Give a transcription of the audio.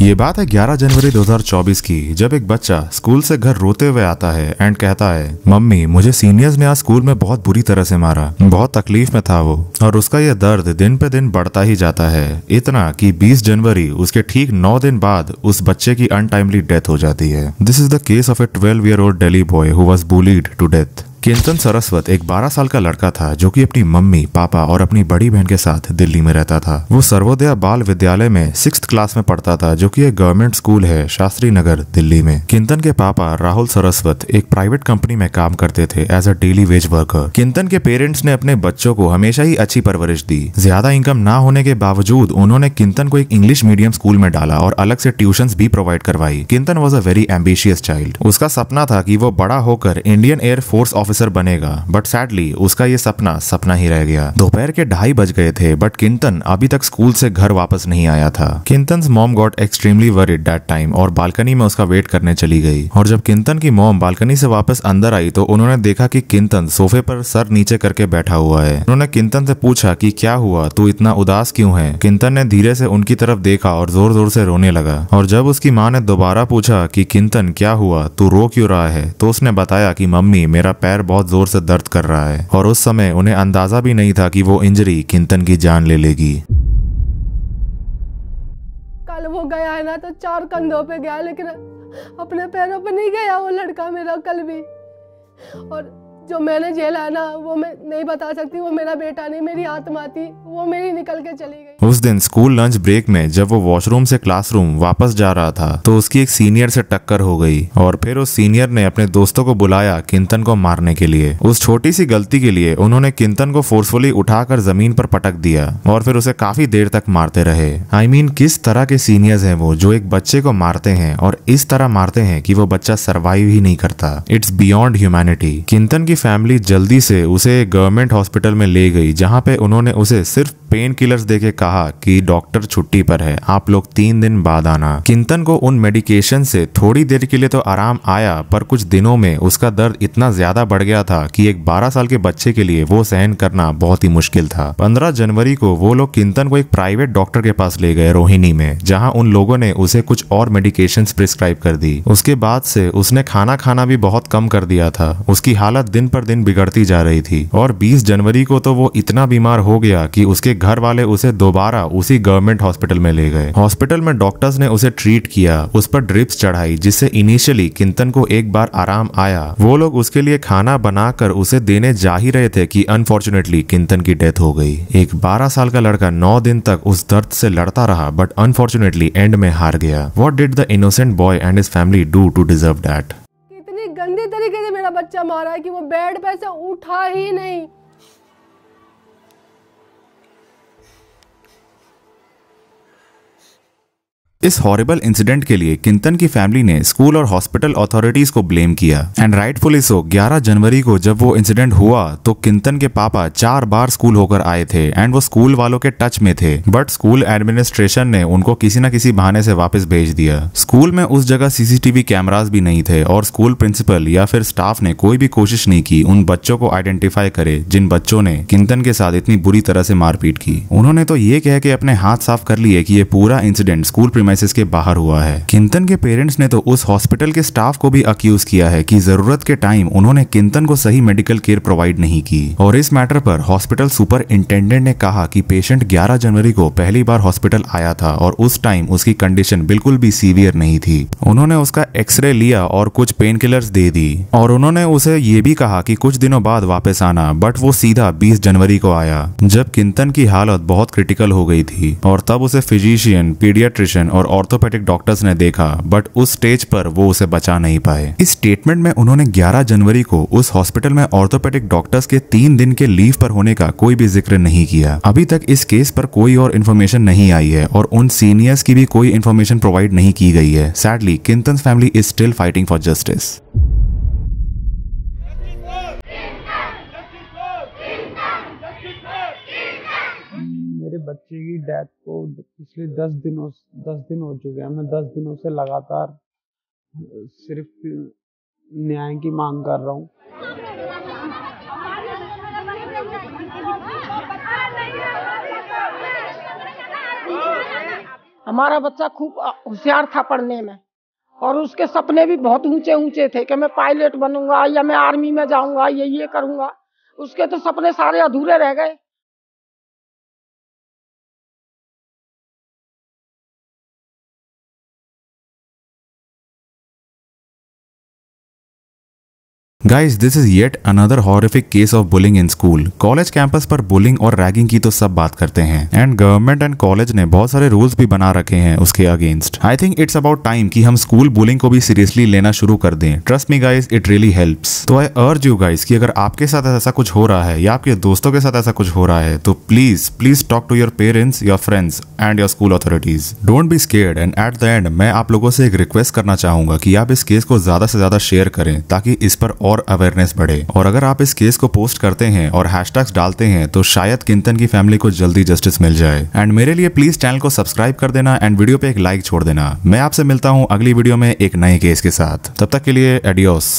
ये बात है 11 जनवरी 2024 की जब एक बच्चा स्कूल से घर रोते हुए आता है एंड कहता है मम्मी मुझे सीनियर्स ने आज स्कूल में बहुत बुरी तरह से मारा बहुत तकलीफ में था वो और उसका यह दर्द दिन पे दिन बढ़ता ही जाता है इतना कि 20 जनवरी उसके ठीक 9 दिन बाद उस बच्चे की अनटाइमली डेथ हो जाती है this is the case of a twelve year old Delhi boy who was bullied to death Kentan Saraswat एक 12 साल का लड़का था जो कि अपनी मम्मी पापा और अपनी बड़ी बहन के साथ दिल्ली में रहता था वो सर्वोदय बाल विद्यालय में सिक्स क्लास में पढ़ता था जो कि एक गवर्नमेंट स्कूल है शास्त्री नगर दिल्ली में केंतन के पापा राहुल सरस्वत एक प्राइवेट कंपनी में काम करते थे as a daily wage worker Kentan के पेरेंट्स ने अपने बच्चों को हमेशा ही अच्छी परवरिश दी ज्यादा इनकम ना होने के बावजूद उन्होंने किंतन को एक इंग्लिश मीडियम स्कूल में डाला और अलग से ट्यूशन भी प्रोवाइड करवाई Kintan was a very ambitious child उसका सपना था की वो बड़ा होकर Indian Air Force of officer बनेगा बट सैडली उसका ये सपना सपना ही रह गया दोपहर के ढाई बज गए थे बट किंतन अभी तक स्कूल से घर वापस नहीं आया था Kintan mom got extremely worried that time और बालकनी में उसका वेट करने चली गई और जब किंतन की मॉम बालकनी से वापस अंदर आई तो उन्होंने देखा कि किंतन सोफे पर सर नीचे करके बैठा हुआ है उन्होंने किंतन से पूछा कि क्या हुआ तू इतना उदास क्यों है किंतन ने धीरे से उनकी तरफ देखा और जोर जोर से रोने लगा और जब उसकी माँ ने दोबारा पूछा कि किंतन क्या हुआ तू रो क्यों रहा है तो उसने बताया कि मम्मी मेरा पैर पैर बहुत जोर से दर्द कर रहा है और उस समय उन्हें अंदाजा भी नहीं था कि वो इंजरी किंतन की जान ले लेगी कल वो गया है ना तो चार कंधों पे गया लेकिन अपने पैरों पे नहीं गया वो लड़का मेरा कल भी और जो मैंने झेला है ना वो मैं नहीं बता सकती वो मेरा बेटा नहीं मेरी आत्मा थी वो मेरी निकल के चली गई उस दिन स्कूल लंच ब्रेक में जब वो वॉशरूम से क्लासरूम वापस जा रहा था तो उसकी एक सीनियर से टक्कर हो गई और फिर उस सीनियर ने अपने दोस्तों को बुलाया किंतन को मारने के लिए उस छोटी सी गलती के लिए उन्होंने किंतन को फोर्सफुली उठाकर जमीन पर पटक दिया और फिर उसे काफी देर तक मारते रहे आई I मीन mean, किस तरह के सीनियर्स हैं वो जो एक बच्चे को मारते हैं और इस तरह मारते हैं कि वो बच्चा सर्वाइव ही नहीं करता इट्स बियॉन्ड ह्यूमैनिटी किंतन की फैमिली जल्दी से उसे गवर्नमेंट हॉस्पिटल में ले गई जहाँ पे उन्होंने उसे सिर्फ पेन किलर्स देके कहा कि डॉक्टर छुट्टी पर है आप लोग तीन दिन बाद आना किंतन को उन मेडिकेशन से थोड़ी देर के लिए तो आराम आया पर कुछ दिनों में उसका दर्द इतना ज्यादा बढ़ गया था कि एक 12 साल के बच्चे के लिए वो सहन करना बहुत ही मुश्किल था 15 जनवरी को वो लोग किंतन को एक प्राइवेट डॉक्टर के पास ले गए रोहिणी में जहाँ उन लोगों ने उसे कुछ और मेडिकेशन प्रिस्क्राइब कर दी उसके बाद से उसने खाना खाना भी बहुत कम कर दिया था उसकी हालत दिन पर दिन बिगड़ती जा रही थी और बीस जनवरी को तो वो इतना बीमार हो गया कि उसके घर वाले उसे दोबारा दोबारा उसी गवर्नमेंट हॉस्पिटल में ले गए हॉस्पिटल में डॉक्टर्स ने उसे ट्रीट किया उस पर ड्रिप्स चढ़ाई जिससे इनिशियली किंतन को एक बार आराम आया वो लोग उसके लिए खाना बनाकर उसे देने जा ही रहे थे कि अनफॉर्चुनेटली किंतन की डेथ हो गई एक 12 साल का लड़का 9 दिन तक उस दर्द से लड़ता रहा बट अनफॉर्चुनेटली एंड में हार गया what did the innocent boy and his family do to deserve that इतनी गंदी तरीके से मेरा बच्चा मारा है कि वो बेड पे से उठा ही नहीं इस हॉरेबल इंसिडेंट के लिए किंतन की फैमिली ने स्कूल और हॉस्पिटल अथॉरिटीज को ब्लेम किया एंड राइटफुली सो 11 जनवरी को जब वो इंसिडेंट हुआ तो किंतन के पापा चार बार स्कूल होकर आए थे एंड वो स्कूल वालों के टच में थे बट स्कूल एडमिनिस्ट्रेशन ने उनको किसी न किसी बहाने से वापस भेज दिया स्कूल में उस जगह सीसीटीवी कैमराज भी नहीं थे और स्कूल प्रिंसिपल या फिर स्टाफ ने कोई भी कोशिश नहीं की उन बच्चों को आइडेंटिफाई करे जिन बच्चों ने किंतन के साथ इतनी बुरी तरह से मारपीट की उन्होंने तो ये कह के अपने हाथ साफ कर लिए कि ये पूरा इंसिडेंट स्कूल प्रीमाइस डायलिसिस के बाहर हुआ है किंतन के पेरेंट्स ने तो उस हॉस्पिटल के स्टाफ को भी अक्यूज किया है कि जरूरत के टाइम उन्होंने किंतन को सही मेडिकल केयर प्रोवाइड नहीं की और इस मैटर पर हॉस्पिटल सुपर इंटेंडेंट ने कहा कि पेशेंट 11 जनवरी को पहली बार हॉस्पिटल आया था और उस टाइम उसकी कंडीशन बिल्कुल भी सीवियर नहीं थी उन्होंने उसका एक्सरे लिया और कुछ पेन किलर्स दे दी और उन्होंने उसे ये भी कहा कि कुछ दिनों बाद वापस आना बट वो सीधा 20 जनवरी को आया जब किंतन की हालत बहुत क्रिटिकल हो गई थी और तब उसे फिजिशियन पीडियाट्रिशियन और ऑर्थोपेडिक डॉक्टर्स ने देखा बट उस स्टेज पर वो उसे बचा नहीं पाए इस स्टेटमेंट में उन्होंने 11 जनवरी को उस हॉस्पिटल में ऑर्थोपेडिक डॉक्टर्स के तीन दिन के लीव पर होने का कोई भी जिक्र नहीं किया अभी तक इस केस पर कोई और इन्फॉर्मेशन नहीं आई है और उन सीनियर्स की भी कोई इन्फॉर्मेशन प्रोवाइड नहीं की गई है sadly Kintan family is still fighting for justice बच्चे की डेथ को पिछले दस दिनों दस दिन हो चुके हैं मैं दस दिनों से लगातार सिर्फ न्याय की मांग कर रहा हूँ हमारा बच्चा खूब होशियार था पढ़ने में और उसके सपने भी बहुत ऊंचे ऊंचे थे कि मैं पायलट बनूंगा या मैं आर्मी में जाऊंगा ये ये करूंगा उसके तो सपने सारे अधूरे रह गए guys this is yet another horrific case of bullying in school college campus पर बुलिंग और रैगिंग की तो सब बात करते हैं एंड गवर्नमेंट एंड कॉलेज ने बहुत सारे रूल्स भी बना रखे हैं उसके against I think it's about time कि हम स्कूल बुलिंग को भी सीरियसली लेना शुरू कर दें trust me guys it really help तो आई अर्ज यू गाइज की अगर आपके साथ ऐसा कुछ हो रहा है या आपके दोस्तों के साथ ऐसा कुछ हो रहा है तो please please talk to your parents your friends and your school authorities don't be scared and at the end मैं आप लोगों से एक रिक्वेस्ट करना चाहूंगा कि आप इस केस को ज्यादा से ज्यादा शेयर करें ताकि इस पर और अवेयरनेस बढ़े और अगर आप इस केस को पोस्ट करते हैं और हैश डालते हैं तो शायद किंतन की फैमिली को जल्दी जस्टिस मिल जाए एंड मेरे लिए प्लीज चैनल को सब्सक्राइब कर देना एंड वीडियो पे एक लाइक छोड़ देना मैं आपसे मिलता हूँ अगली वीडियो में एक नए केस के साथ तब तक के लिए एडियोस